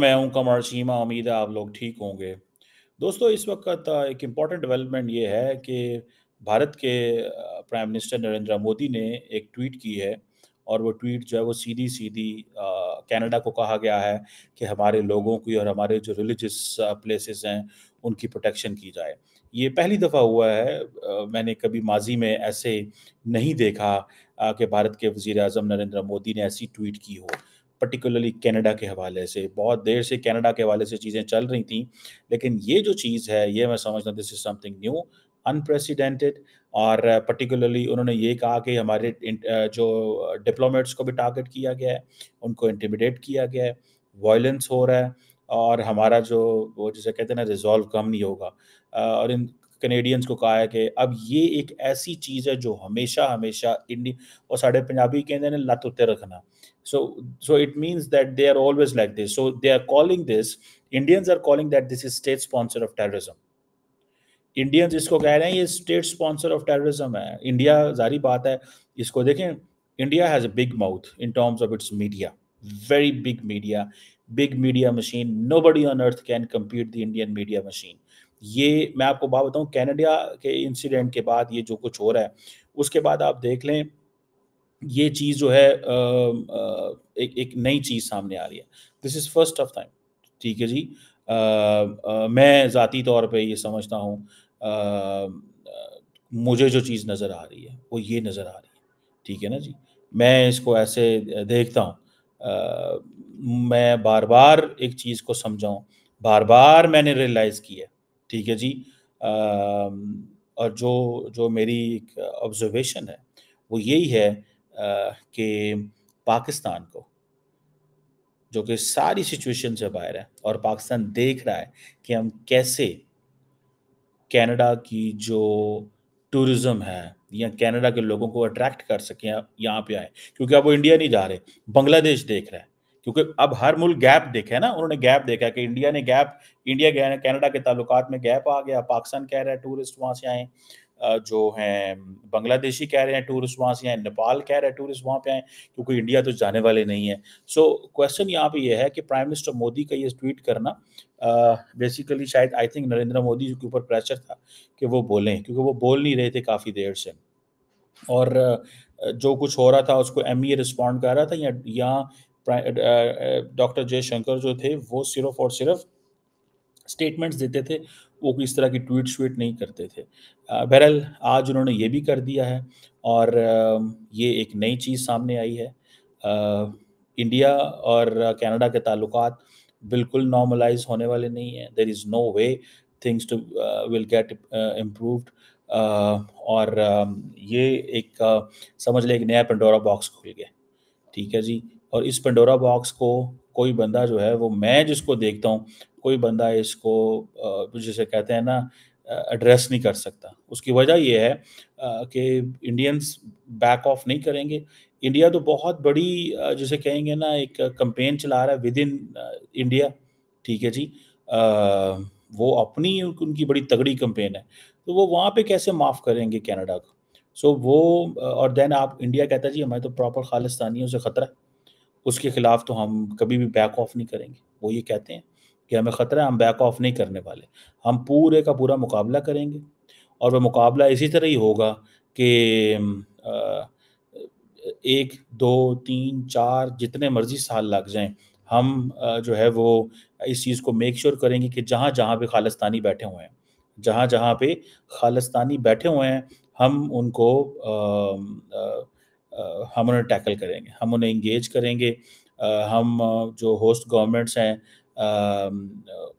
मैं हूं कमर सीमा उम्मीद है आप लोग ठीक होंगे दोस्तों इस वक्त एक इम्पॉर्टेंट डेवलपमेंट ये है कि भारत के प्राइम मिनिस्टर नरेंद्र मोदी ने एक ट्वीट की है और वो ट्वीट जो है वो सीधी सीधी कनाडा को कहा गया है कि हमारे लोगों की और हमारे जो रिलीजियस प्लेसेस हैं उनकी प्रोटेक्शन की जाए ये पहली दफ़ा हुआ है मैंने कभी माजी में ऐसे नहीं देखा कि भारत के वज़ी अजम नरेंद्र मोदी ने ऐसी ट्वीट की हो पर्टिकुलरली कनाडा के हवाले से बहुत देर से कनाडा के हवाले से चीज़ें चल रही थी लेकिन ये जो चीज़ है ये मैं समझता this is something new unprecedented और पर्टिकुलरली उन्होंने ये कहा कि हमारे जो डिप्लोमेट्स को भी टारगेट किया गया है उनको इंटिमिडेट किया गया है वायलेंस हो रहा है और हमारा जो वो जैसे कहते हैं ना रिजॉल्व कम नहीं होगा और इन कनेडियंस को कहा है कि अब ये एक ऐसी चीज़ है जो हमेशा हमेशा इंडिया और साढ़े पंजाबी कहते हैं लत उत्ते रखना so so it means that they are always like this so they are calling this Indians are calling that this is state sponsor of terrorism Indians इसको कह रहे हैं ये स्टेट स्पॉन्सर ऑफ टेररिज्म है इंडिया जारी बात है इसको देखें India has a big mouth in terms of its media very big media big media machine nobody on earth can compete the Indian media machine ये मैं आपको बात बताऊं कैनेडा के इंसिडेंट के बाद ये जो कुछ हो रहा है उसके बाद आप देख लें ये चीज़ जो है एक एक नई चीज़ सामने आ रही है this is first of time ठीक है जी आ, आ, मैं ज़ाती तौर पे ये समझता हूँ मुझे जो चीज़ नज़र आ रही है वो ये नज़र आ रही है ठीक है ना जी मैं इसको ऐसे देखता हूँ मैं बार बार एक चीज़ को समझाऊँ बार बार मैंने रियलाइज़ किया ठीक है जी आ, और जो जो मेरी एक ऑब्जर्वेशन है वो यही है कि पाकिस्तान को जो कि सारी सिचुएशन से बाहर है और पाकिस्तान देख रहा है कि हम कैसे कनाडा की जो टूरिज़्म है या कनाडा के लोगों को अट्रैक्ट कर सकें यहाँ पे आए क्योंकि अब वो इंडिया नहीं जा रहे बांग्लादेश देख रहा है क्योंकि अब हर मुल्क गैप देखे ना उन्होंने गैप देखा कि इंडिया ने गैप इंडिया कनाडा के ताल्लुकात में गैप आ गया पाकिस्तान कह रहा है टूरिस्ट वहाँ से आए जो हैं बांग्लादेशी कह रहे हैं टूरिस्ट वहाँ से आए नेपाल कह रहे हैं टूरिस्ट वहाँ पे आए क्योंकि इंडिया तो जाने वाले नहीं है सो क्वेश्चन यहाँ पे ये है कि प्राइम मिनिस्टर मोदी का ये ट्वीट करना बेसिकली शायद आई थिंक नरेंद्र मोदी के ऊपर प्रेशर था कि वो बोलें क्योंकि वो बोल नहीं रहे थे काफ़ी देर से और जो कुछ हो रहा था उसको एम ई रिस्पॉन्ड कर रहा था या डॉक्टर जयशंकर जो थे वो सिर्फ और सिर्फ स्टेटमेंट्स देते थे वो इस तरह की ट्वीट श्वीट नहीं करते थे बहरहाल आज उन्होंने ये भी कर दिया है और ये एक नई चीज़ सामने आई है इंडिया और कनाडा के ताल्लुक बिल्कुल नॉर्मलाइज होने वाले नहीं हैं there is no way things to will get improve और ये एक समझ लें एक नया पेंडोरा बॉक्स खुल गया ठीक है जी और इस पेंडोरा बॉक्स को कोई बंदा जो है वो मैं जिसको देखता हूँ कोई बंदा इसको जैसे कहते हैं ना एड्रेस नहीं कर सकता उसकी वजह यह है कि इंडियंस बैक ऑफ नहीं करेंगे इंडिया तो बहुत बड़ी जिसे कहेंगे ना एक कंपेन चला रहा है विद इन इंडिया ठीक है जी आ, वो अपनी उनकी बड़ी तगड़ी कंपेन है तो वो वहाँ पे कैसे माफ़ करेंगे कनाडा को सो वो और देन आप इंडिया कहता है जी हमें तो प्रॉपर खालिस्तानियों से ख़तरा है उसके खिलाफ तो हम कभी भी बैक ऑफ नहीं करेंगे वो ये कहते हैं कि हमें ख़तरा है हम बैक ऑफ नहीं करने वाले हम पूरे का पूरा मुकाबला करेंगे और वह मुकाबला इसी तरह ही होगा कि एक दो तीन चार जितने मर्जी साल लग जाएं हम जो है वो इस चीज़ को मेक श्योर करेंगे कि जहाँ जहाँ पे खालिस्तानी बैठे हुए हैं जहाँ जहाँ पे खालिस्तानी बैठे हुए हैं हम उनको आ, आ, हम उन्हें टैकल करेंगे हम उन्हें इंगेज करेंगे हम जो होस्ट गवर्नमेंट्स हैं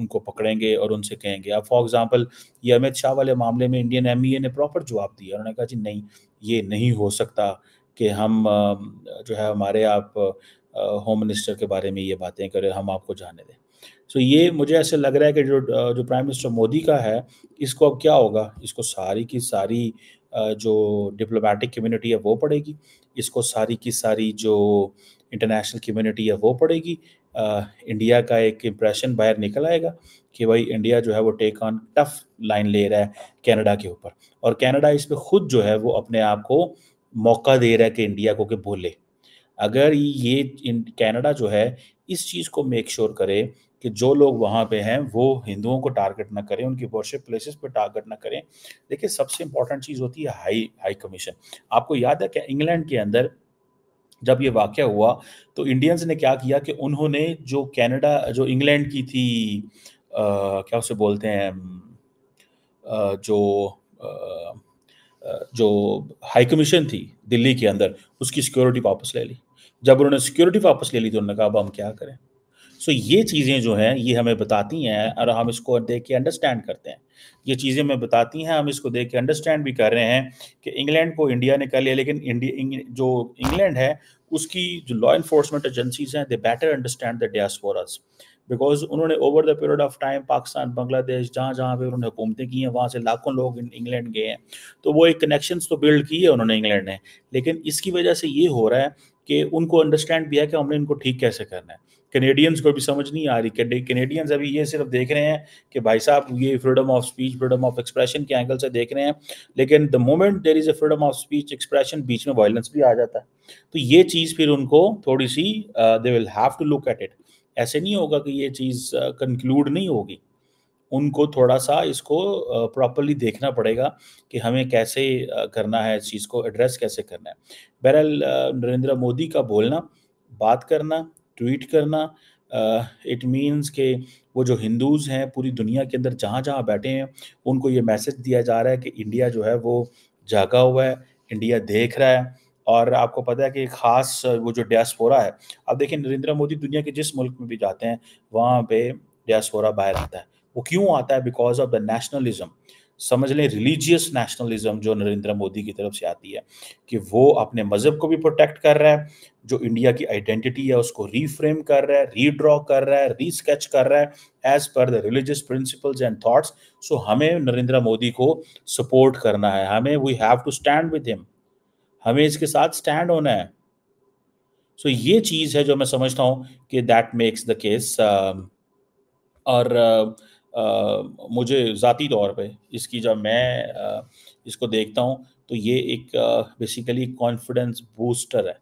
उनको पकड़ेंगे और उनसे कहेंगे अब फॉर एग्जांपल ये अमित शाह वाले मामले में इंडियन एम e ने प्रॉपर जवाब दिया उन्होंने कहा जी नहीं ये नहीं हो सकता कि हम जो है हमारे आप होम मिनिस्टर के बारे में ये बातें करें हम आपको जाने दें सो so ये मुझे ऐसे लग रहा है कि जो जो प्राइम मिनिस्टर मोदी का है इसको अब क्या होगा इसको सारी की सारी जो डिप्लोमेटिक कम्युनिटी है वो पड़ेगी इसको सारी की सारी जो इंटरनेशनल कम्युनिटी है वो पड़ेगी इंडिया का एक इम्प्रेशन बाहर निकल आएगा कि भाई इंडिया जो है वो टेक ऑन टफ लाइन ले रहा है कनाडा के ऊपर और कनाडा इस पर खुद जो है वो अपने आप को मौका दे रहा है कि इंडिया को कि बोले अगर ये कनाडा जो है इस चीज़ को मेक श्योर sure करे कि जो लोग वहाँ पे हैं वो हिंदुओं को टारगेट ना करें उनकी वर्शिप प्लेसेस पे टारगेट ना करें देखिए सबसे इंपॉर्टेंट चीज़ होती है हाई हाई कमीशन आपको याद है कि इंग्लैंड के अंदर जब ये वाक्य हुआ तो इंडियंस ने क्या किया कि उन्होंने जो कैनेडा जो इंग्लैंड की थी आ, क्या उसे बोलते हैं आ, जो आ, जो हाई कमीशन थी दिल्ली के अंदर उसकी सिक्योरिटी वापस ले ली जब उन्होंने सिक्योरिटी वापस ले ली तो उन्होंने कहा अब हम क्या करें सो ये चीज़ें जो हैं ये हमें बताती हैं और हम इसको देख के अंडरस्टैंड करते हैं ये चीज़ें हमें बताती हैं हम इसको देख के अंडरस्टैंड भी कर रहे हैं कि इंग्लैंड को इंडिया ने कर लिया लेकिन इंडिया जो इंग्लैंड है उसकी जो लॉ इन्फोर्समेंट एजेंसीज हैं they better understand the diasporas because उन्होंने over the period of time Pakistan Bangladesh जहाँ जहाँ पे उन्होंने हुकूमतें की हैं वहाँ से लाखों लोग इंग्लैंड गए हैं तो वो एक कनेक्शंस तो बिल्ड की है उन्होंने इंग्लैंड ने लेकिन इसकी वजह से ये हो रहा है कि उनको अंडरस्टैंड भी है कि हमने इनको ठीक कैसे करना है कैनेडियंस को भी समझ नहीं आ रही कैनेडियंस अभी ये सिर्फ देख रहे हैं कि भाई साहब ये freedom of speech freedom of expression के एंगल से देख रहे हैं लेकिन the moment there is a freedom of speech expression बीच में वायलेंस भी आ जाता है तो ये चीज़ फिर उनको थोड़ी सी they will have to look at it ऐसे नहीं होगा कि ये चीज़ कंक्लूड uh, नहीं होगी उनको थोड़ा सा इसको प्रॉपरली uh, देखना पड़ेगा कि हमें कैसे uh, करना है इस चीज़ को एड्रेस कैसे करना है बहरहाल uh, नरेंद्र मोदी का बोलना बात करना ट्वीट करना इट मीन्स के वो जो हिंदूज़ हैं पूरी दुनिया के अंदर जहाँ जहाँ बैठे हैं उनको ये मैसेज दिया जा रहा है कि इंडिया जो है वो जागा हुआ है इंडिया देख रहा है और आपको पता है कि ख़ास वो जो डियासपोरा है आप देखिए नरेंद्र मोदी दुनिया के जिस मुल्क में भी जाते हैं वहाँ पे डियासपोरा बाहर आता है वो क्यों आता है बिकॉज ऑफ द नेशनलिज्म समझ लें रिलीजियस नेशनलिज्म जो नरेंद्र मोदी की तरफ से आती है कि वो अपने मज़हब को भी प्रोटेक्ट कर रहा है जो इंडिया की आइडेंटिटी है उसको रीफ्रेम कर रहा है रीड्रॉ कर रहा है रीस्केच कर रहा है as per the religious principles and thoughts so हमें नरेंद्र मोदी को सपोर्ट करना है हमें we have to stand with him हमें इसके साथ स्टैंड होना है सो so, ये चीज़ है जो मैं समझता हूँ कि दैट मेक्स द केस और uh, आ, मुझे ज़ाती तौर पे इसकी जब मैं आ, इसको देखता हूँ तो ये एक बेसिकली कॉन्फिडेंस बूस्टर है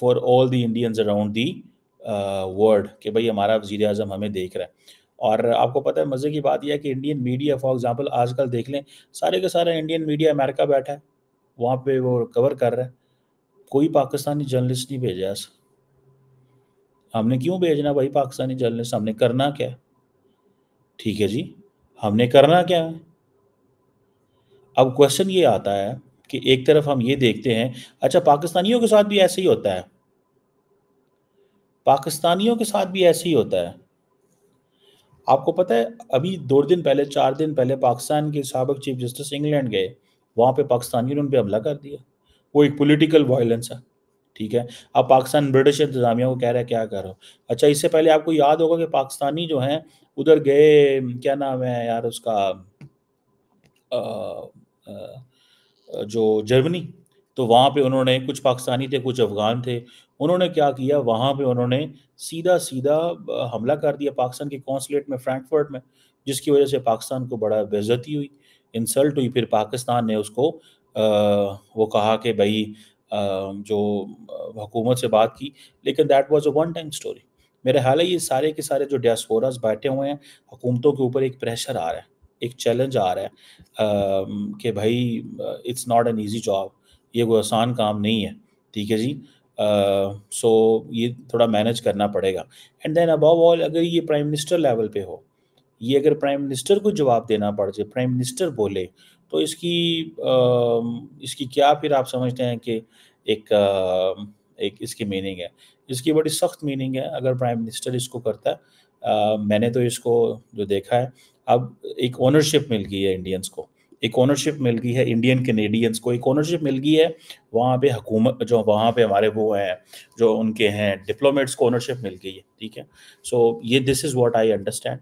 for all the Indians around the world कि भाई हमारा वजीर अजम हमें देख रहा है और आपको पता है मज़े की बात यह है कि इंडियन मीडिया फॉर एग्ज़ाम्पल आजकल देख लें सारे के सारे इंडियन मीडिया अमेरिका बैठा है वहाँ पे वो कवर कर रहा है कोई पाकिस्तानी जर्नलिस्ट नहीं भेजा ऐसा हमने क्यों भेजना भाई पाकिस्तानी जर्नलिस्ट हमने करना क्या है ठीक है जी हमने करना क्या है अब क्वेश्चन ये आता है कि एक तरफ हम ये देखते हैं अच्छा पाकिस्तानियों के साथ भी ऐसे ही होता है पाकिस्तानियों के साथ भी ऐसे ही होता है आपको पता है अभी दो दिन पहले चार दिन पहले पाकिस्तान के सबक चीफ जस्टिस इंग्लैंड गए वहां पे पाकिस्तानियों ने उन पर हमला कर दिया वो एक पॉलिटिकल वायलेंस है ठीक है अब पाकिस्तान ब्रिटिश इंतजामिया को कह रहा है क्या कर रहा हो अच्छा इससे पहले आपको याद होगा कि पाकिस्तानी जो हैं उधर गए क्या नाम है यार उसका आ, आ, जो जर्मनी तो वहाँ पे उन्होंने कुछ पाकिस्तानी थे कुछ अफगान थे उन्होंने क्या किया वहाँ पे उन्होंने सीधा सीधा हमला कर दिया पाकिस्तान के कौंसलेट में फ्रैंकफर्ट में जिसकी वजह से पाकिस्तान को बड़ा बेज़ती हुई इंसल्ट हुई फिर पाकिस्तान ने उसको आ, वो कहा कि भाई जो हुकूमत से बात की लेकिन that was a one time story मेरे ख्याल है ये सारे के सारे जो डायस्पोरास बैठे हुए हैं हुकूमतों के ऊपर एक प्रेशर आ रहा है एक चैलेंज आ रहा है कि भाई it's not an easy job ये कोई आसान काम नहीं है ठीक है जी सो uh, so, ये थोड़ा मैनेज करना पड़ेगा एंड देन अबव ऑल अगर ये प्राइम मिनिस्टर लेवल पे हो ये अगर प्राइम मिनिस्टर को जवाब देना पड़ जाए प्राइम मिनिस्टर बोले तो इसकी इसकी क्या फिर आप समझते हैं कि एक एक इसकी मीनिंग है इसकी बड़ी सख्त मीनिंग है अगर प्राइम मिनिस्टर इसको करता है मैंने तो इसको जो देखा है अब एक ओनरशिप मिल गई है इंडियंस को एक ओनरशिप मिल गई है इंडियन कैनेडियंस को एक ओनरशिप मिल गई है वहाँ पे हुकूमत जो वहाँ पे हमारे वो हैं जो उनके हैं डिप्लोमेट्स को ओनरशिप मिल गई है ठीक है सो so, ये this is what I understand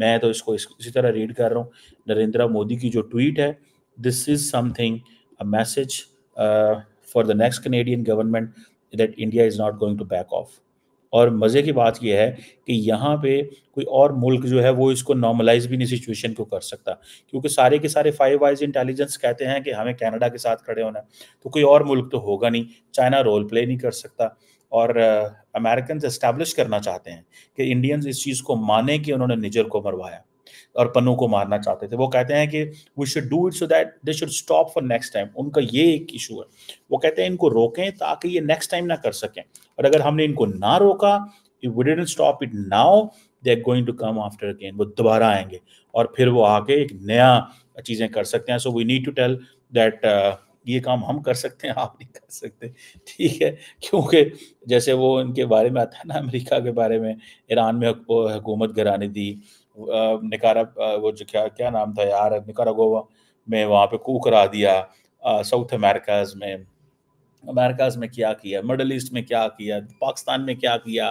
मैं तो इसको इसी तरह रीड कर रहा हूँ नरेंद्र मोदी की जो ट्वीट है this is something a message for the next Canadian government that India is not going to back off और मज़े की बात यह है कि यहाँ पे कोई और मुल्क जो है वो इसको नॉर्मलाइज भी नहीं सिचुएशन को कर सकता क्योंकि सारे के सारे फाइव वाइज इंटेलिजेंस कहते हैं कि हमें कनाडा के साथ खड़े होना है तो कोई और मुल्क तो होगा नहीं चाइना रोल प्ले नहीं कर सकता और अमेरिकन इस्टेब्लिश करना चाहते हैं कि इंडियंस इस चीज़ को माने कि उन्होंने निजर को मरवाया और पन्नू को मारना चाहते थे वो कहते हैं कि we should do it so that they should stop for next time उनका ये एक इशू है वो कहते हैं इनको रोकें ताकि ये नेक्स्ट टाइम ना कर सकें और अगर हमने इनको ना रोका if we didn't stop it now they are going to come after again वो दोबारा आएंगे और फिर वो आके एक नया चीज़ें कर सकते हैं so we need to tell that ये काम हम कर सकते हैं आप नहीं कर सकते ठीक है क्योंकि जैसे वो इनके बारे में आता है ना अमेरिका के बारे में ईरान में हुकूमत घराने दी निकारा वो जो क्या क्या नाम था यार निकारा गोवा में वहाँ पे कू करा दिया साउथ अमेरिकाज में अमेरिकाज में क्या किया मिडल ईस्ट में क्या किया पाकिस्तान में क्या किया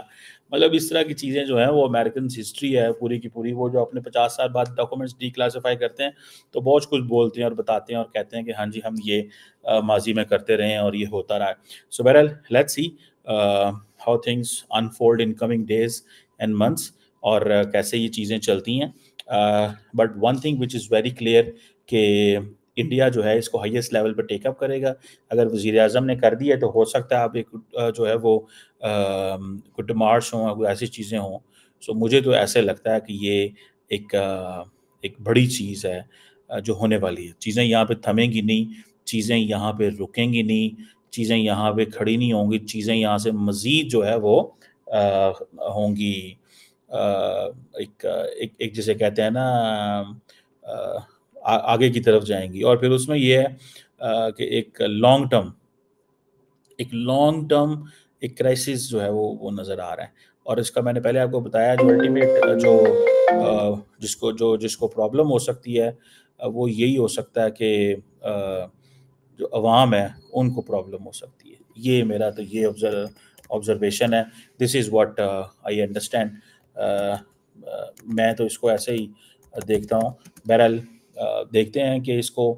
मतलब इस तरह की चीज़ें जो हैं वो अमेरिकन हिस्ट्री है पूरी की पूरी वो जो अपने पचास साल बाद डॉक्यूमेंट्स डी क्लासीफाई करते हैं तो बहुत कुछ बोलते हैं और बताते हैं और कहते हैं कि हाँ जी हम ये माजी में करते रहे हैं और ये होता रहा है सो बहरल let's see how things unfold in coming days and months और कैसे ये चीज़ें चलती हैं but one thing which is very clear कि इंडिया जो है इसको हाईएस्ट लेवल पर टेकअप करेगा अगर वजीर अजम ने कर दिया तो हो सकता है आप एक जो है वो कुछ मार्च हों ऐसी चीज़ें हों सो मुझे तो ऐसे लगता है कि ये एक एक बड़ी चीज़ है जो होने वाली है चीज़ें यहाँ पे थमेंगी नहीं चीज़ें यहाँ पे रुकेंगी नहीं चीज़ें यहाँ पे खड़ी नहीं होंगी चीज़ें यहाँ से मज़ीद जो है वो होंगी एक, एक एक जिसे कहते हैं ना आ, आगे की तरफ जाएंगी और फिर उसमें ये है कि एक लॉन्ग टर्म एक लॉन्ग टर्म एक क्राइसिस जो है वो वो नज़र आ रहा है और इसका मैंने पहले आपको बताया जो अल्टीमेट जो जिसको जो जिसको प्रॉब्लम हो सकती है वो यही हो सकता है कि जो अवाम है उनको प्रॉब्लम हो सकती है ये मेरा तो ये ऑब्जरवेशन ऑब्जर्वेशन है this is what I understand मैं तो इसको ऐसे ही देखता हूँ बहरहाल देखते हैं कि इसको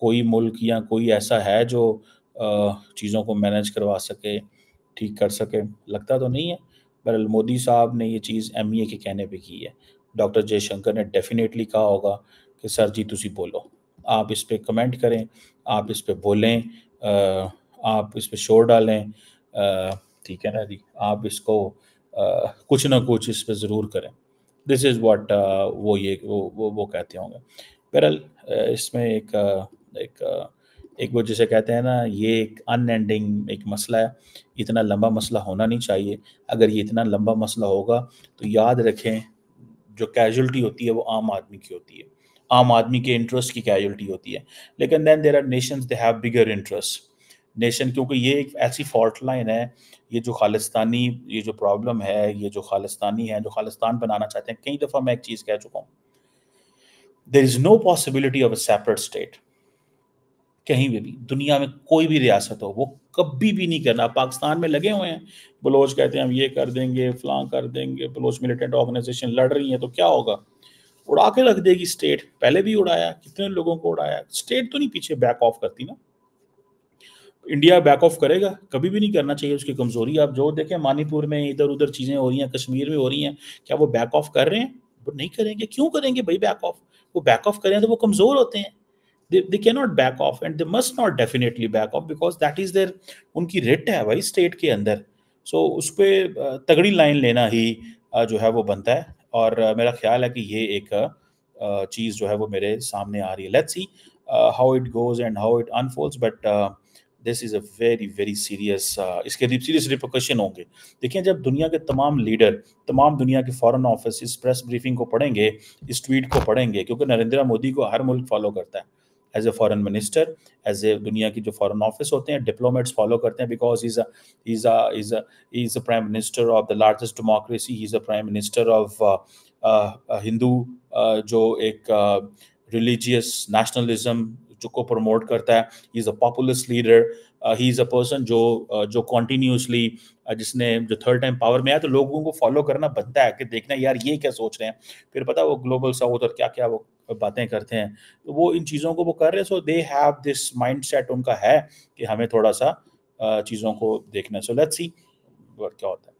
कोई मुल्क या कोई ऐसा है जो चीज़ों को मैनेज करवा सके ठीक कर सके लगता तो नहीं है पर मोदी साहब ने ये चीज़ एम के कहने पे की है डॉक्टर जयशंकर ने डेफिनेटली कहा होगा कि सर जी तुम बोलो आप इस पर कमेंट करें आप इस पर बोलें आप इस पर शोर डालें ठीक है ना जी आप इसको कुछ ना कुछ इस पर ज़रूर करें दिस इज़ वॉट वो ये वो वो, वो कहते होंगे बहरल इसमें एक एक एक वो जिसे कहते हैं ना ये एक अनएंडिंग एक मसला है इतना लंबा मसला होना नहीं चाहिए अगर ये इतना लंबा मसला होगा तो याद रखें जो कैजुअल्टी होती है वो आम आदमी की होती है आम आदमी के इंटरेस्ट की कैजुअल्टी होती है लेकिन then there are nations they have bigger interest nation क्योंकि ये एक ऐसी फॉल्ट लाइन है ये जो खालिस्तानी ये जो प्रॉब्लम है ये जो खालिस्तानी है जो खालिस्तान बनाना चाहते हैं कई दफ़ा मैं एक चीज़ कह चुका हूँ there is no possibility of a separate state कहीं भी भी दुनिया में कोई भी रियासत हो वो कभी भी नहीं करना पाकिस्तान में लगे हुए हैं बलोच कहते हैं हम ये कर देंगे फलां कर देंगे बलोच मिलिटेंट ऑर्गेनाइजेशन लड़ रही हैं तो क्या होगा उड़ा के रख देगी स्टेट पहले भी उड़ाया कितने लोगों को उड़ाया स्टेट तो नहीं पीछे बैक ऑफ करती ना इंडिया बैक ऑफ करेगा कभी भी नहीं करना चाहिए उसकी कमजोरी आप जो देखें मणिपुर में इधर उधर चीजें हो रही हैं कश्मीर में हो रही हैं क्या वो बैक ऑफ कर रहे हैं वो नहीं करेंगे क्यों करेंगे भाई बैक ऑफ वो बैक ऑफ करें तो वो कमजोर होते हैं they can not back off and they must not definitely back off because that is their उनकी रिट है भाई स्टेट के अंदर सो so, उस पर तगड़ी लाइन लेना ही जो है वो बनता है और मेरा ख्याल है कि ये एक चीज़ जो है वो मेरे सामने आ रही है let's see how it goes and how it unfolds but this is a very very serious इसके सीरियस रिपोकशन होंगे देखिए जब दुनिया के तमाम लीडर तमाम दुनिया के फॉरेन ऑफिस इस प्रेस ब्रीफिंग को पढ़ेंगे इस ट्वीट को पढ़ेंगे क्योंकि नरेंद्र मोदी को हर मुल्क फॉलो करता है as a foreign minister as a दुनिया की जो फॉरन ऑफिस होते हैं डिप्लोमेट्स फॉलो करते हैं because is is is is a prime minister of the largest democracy is a prime minister of Hindu जो एक रिलीजियस uh, नेशनलिज्म को प्रमोट करता है he is a populist leader he is a person जो uh, जो continuously uh, जिसने जो third time power में आया तो लोगों को फॉलो करना बनता है कि देखना यार ये क्या सोच रहे हैं फिर पता वो ग्लोबल साउथ और क्या क्या वो बातें करते हैं तो वो इन चीज़ों को वो कर रहे हैं so they have this mindset उनका है कि हमें थोड़ा सा uh, चीज़ों को देखना सो लेट्स सी क्या होता है